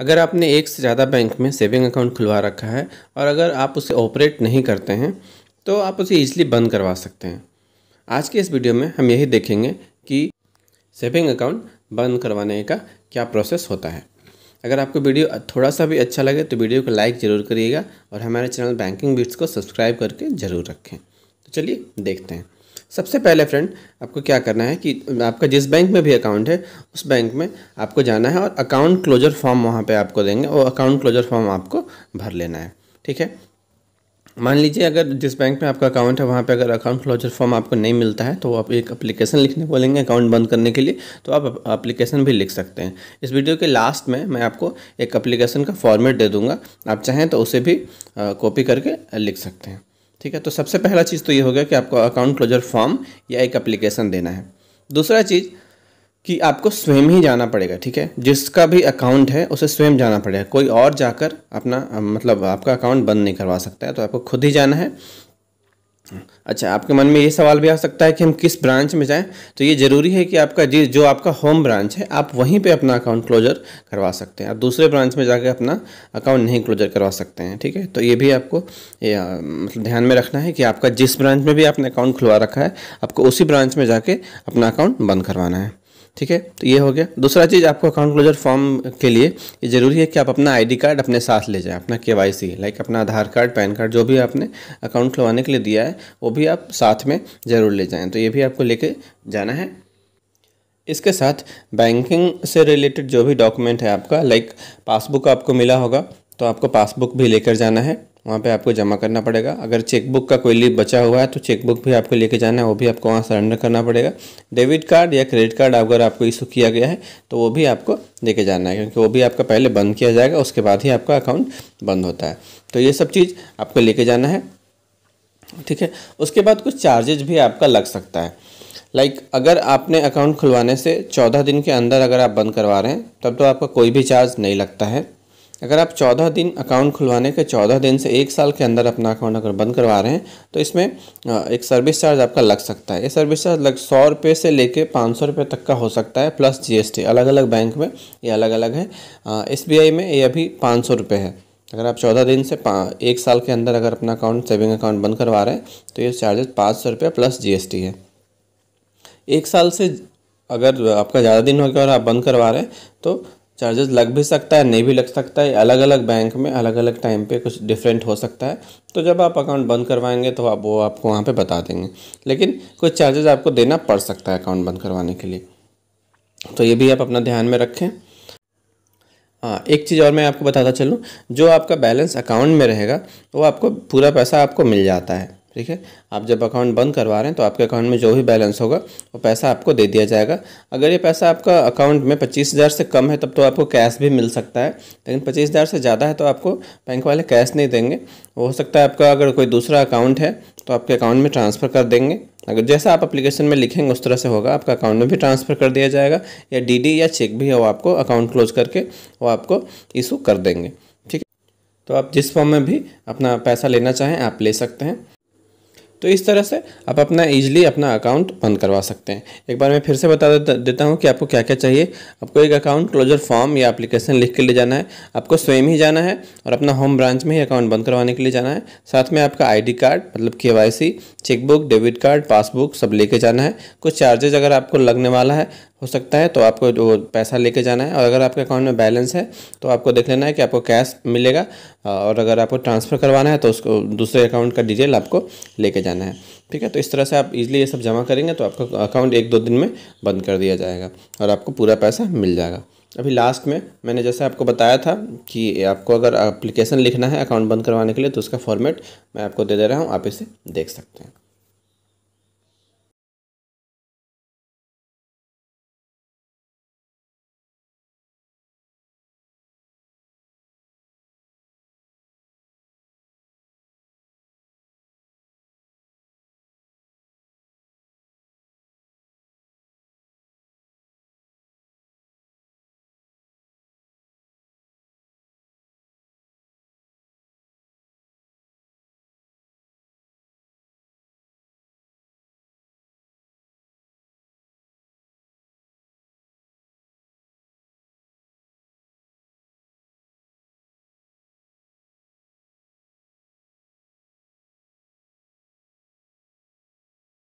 अगर आपने एक से ज़्यादा बैंक में सेविंग अकाउंट खुलवा रखा है और अगर आप उसे ऑपरेट नहीं करते हैं तो आप उसे ईजिली बंद करवा सकते हैं आज के इस वीडियो में हम यही देखेंगे कि सेविंग अकाउंट बंद करवाने का क्या प्रोसेस होता है अगर आपको वीडियो थोड़ा सा भी अच्छा लगे तो वीडियो को लाइक ज़रूर करिएगा और हमारे चैनल बैंकिंग बीट्स को सब्सक्राइब करके ज़रूर रखें तो चलिए देखते हैं सबसे पहले फ्रेंड आपको क्या करना है कि आपका जिस बैंक में भी अकाउंट है उस बैंक में आपको जाना है और अकाउंट क्लोजर फॉर्म वहाँ पे आपको देंगे और अकाउंट क्लोजर फॉर्म आपको भर लेना है ठीक है मान लीजिए अगर जिस बैंक में आपका अकाउंट है वहाँ पे अगर अकाउंट क्लोजर फॉर्म आपको नहीं मिलता है तो आप एक अप्लीकेशन लिखने बोलेंगे अकाउंट बंद करने के लिए तो आप अप्लीकेशन भी लिख सकते हैं इस वीडियो के लास्ट में मैं आपको एक अप्लीकेशन का फॉर्मेट दे दूँगा आप चाहें तो उसे भी कॉपी करके लिख सकते हैं ठीक है तो सबसे पहला चीज़ तो ये हो गया कि आपको अकाउंट क्लोजर फॉर्म या एक अप्लीकेशन देना है दूसरा चीज़ कि आपको स्वयं ही जाना पड़ेगा ठीक है जिसका भी अकाउंट है उसे स्वयं जाना पड़ेगा कोई और जाकर अपना मतलब आपका अकाउंट बंद नहीं करवा सकता है तो आपको खुद ही जाना है अच्छा आपके मन में ये सवाल भी आ सकता है कि हम किस ब्रांच में जाएं तो ये ज़रूरी है कि आपका जी जो आपका होम ब्रांच है आप वहीं पे अपना अकाउंट क्लोजर करवा सकते हैं आप दूसरे ब्रांच में जाकर अपना अकाउंट नहीं क्लोजर करवा सकते हैं ठीक है तो ये भी आपको ये, मतलब ध्यान में रखना है कि आपका जिस ब्रांच में भी आपने अकाउंट खुलवा रखा है आपको उसी ब्रांच में जाके अपना अकाउंट बंद करवाना है ठीक है तो ये हो गया दूसरा चीज़ आपको अकाउंट क्लोजर फॉर्म के लिए ये ज़रूरी है कि आप अपना आईडी कार्ड अपने साथ ले जाएं अपना केवाईसी लाइक अपना आधार कार्ड पैन कार्ड जो भी आपने अकाउंट खुलवाने के लिए दिया है वो भी आप साथ में ज़रूर ले जाएँ तो ये भी आपको लेके जाना है इसके साथ बैंकिंग से रिलेटेड जो भी डॉक्यूमेंट है आपका लाइक पासबुक आपको मिला होगा तो आपको पासबुक भी लेकर जाना है वहाँ पे आपको जमा करना पड़ेगा अगर चेकबुक का कोई लीप बचा हुआ है तो चेकबुक भी आपको लेके जाना है वो भी आपको वहाँ सरेंडर करना पड़ेगा डेबिट कार्ड या क्रेडिट कार्ड अगर आपको इशू किया गया है तो वो भी आपको लेके जाना है क्योंकि वो भी आपका पहले बंद किया जाएगा उसके बाद ही आपका अकाउंट बंद होता है तो ये सब चीज़ आपको लेके जाना है ठीक है उसके बाद कुछ चार्जेज भी आपका लग सकता है लाइक like, अगर आपने अकाउंट खुलवाने से चौदह दिन के अंदर अगर आप बंद करवा रहे हैं तब तो आपका कोई भी चार्ज नहीं लगता है अगर आप चौदह दिन अकाउंट खुलवाने के चौदह दिन से एक साल के अंदर अपना अकाउंट अगर बंद करवा रहे हैं तो इसमें एक सर्विस चार्ज आपका लग सकता है ये सर्विस चार्ज लग सौ रुपये से लेके पाँच सौ रुपये तक का हो सकता है प्लस जीएसटी अलग अलग बैंक में ये अलग अलग है एस में ये अभी पाँच सौ रुपये है अगर आप चौदह दिन से एक साल के अंदर अगर अपना अकाउंट सेविंग अकाउंट बंद करवा रहे हैं तो ये चार्जेस पाँच सौ रुपये प्लस टी है एक साल से अगर आपका ज़्यादा दिन हो गया और आप बंद करवा रहे हैं तो चार्जेस लग भी सकता है नहीं भी लग सकता है अलग अलग बैंक में अलग अलग टाइम पे कुछ डिफरेंट हो सकता है तो जब आप अकाउंट बंद करवाएंगे तो आप वो आपको वहाँ पे बता देंगे लेकिन कुछ चार्जेस आपको देना पड़ सकता है अकाउंट बंद करवाने के लिए तो ये भी आप अपना ध्यान में रखें हाँ एक चीज़ और मैं आपको बताता चलूँ जो आपका बैलेंस अकाउंट में रहेगा वो आपको पूरा पैसा आपको मिल जाता है ठीक है आप जब अकाउंट बंद करवा रहे हैं तो आपके अकाउंट में जो भी बैलेंस होगा वो पैसा आपको दे दिया जाएगा अगर ये पैसा आपका अकाउंट में पच्चीस हज़ार से कम है तब तो आपको कैश भी मिल सकता है लेकिन पच्चीस हज़ार से ज़्यादा है तो आपको बैंक वाले कैश नहीं देंगे हो सकता है आपका अगर कोई दूसरा अकाउंट है तो आपके अकाउंट में ट्रांसफ़र कर देंगे अगर जैसा आप अप्लीकेशन में लिखेंगे उस तरह से होगा आपका अकाउंट में भी ट्रांसफ़र कर दिया जाएगा या डी या चेक भी है वो आपको अकाउंट क्लोज करके वो आपको इशू कर देंगे ठीक है तो आप जिस फॉर्म में भी अपना पैसा लेना चाहें आप ले सकते हैं तो इस तरह से आप अपना ईजिली अपना अकाउंट बंद करवा सकते हैं एक बार मैं फिर से बता देता हूँ कि आपको क्या क्या चाहिए आपको एक अकाउंट क्लोजर फॉर्म या एप्लीकेशन लिख के ले जाना है आपको स्वयं ही जाना है और अपना होम ब्रांच में ही अकाउंट बंद करवाने के लिए जाना है साथ में आपका आई कार्ड मतलब के चेकबुक डेबिट कार्ड पासबुक सब लेके जाना है कुछ चार्जेज अगर आपको लगने वाला है हो सकता है तो आपको जो पैसा लेके जाना है और अगर आपके अकाउंट में बैलेंस है तो आपको देख लेना है कि आपको कैश मिलेगा और अगर आपको ट्रांसफ़र करवाना है तो उसको दूसरे अकाउंट का डिटेल आपको लेके जाना है ठीक है तो इस तरह से आप इजीली ये सब जमा करेंगे तो आपका अकाउंट एक दो दिन में बंद कर दिया जाएगा और आपको पूरा पैसा मिल जाएगा अभी लास्ट में मैंने जैसे आपको बताया था कि आपको अगर अप्लीकेशन लिखना है अकाउंट बंद करवाने के लिए तो उसका फॉर्मेट मैं आपको दे दे रहा हूँ आप इसे देख सकते हैं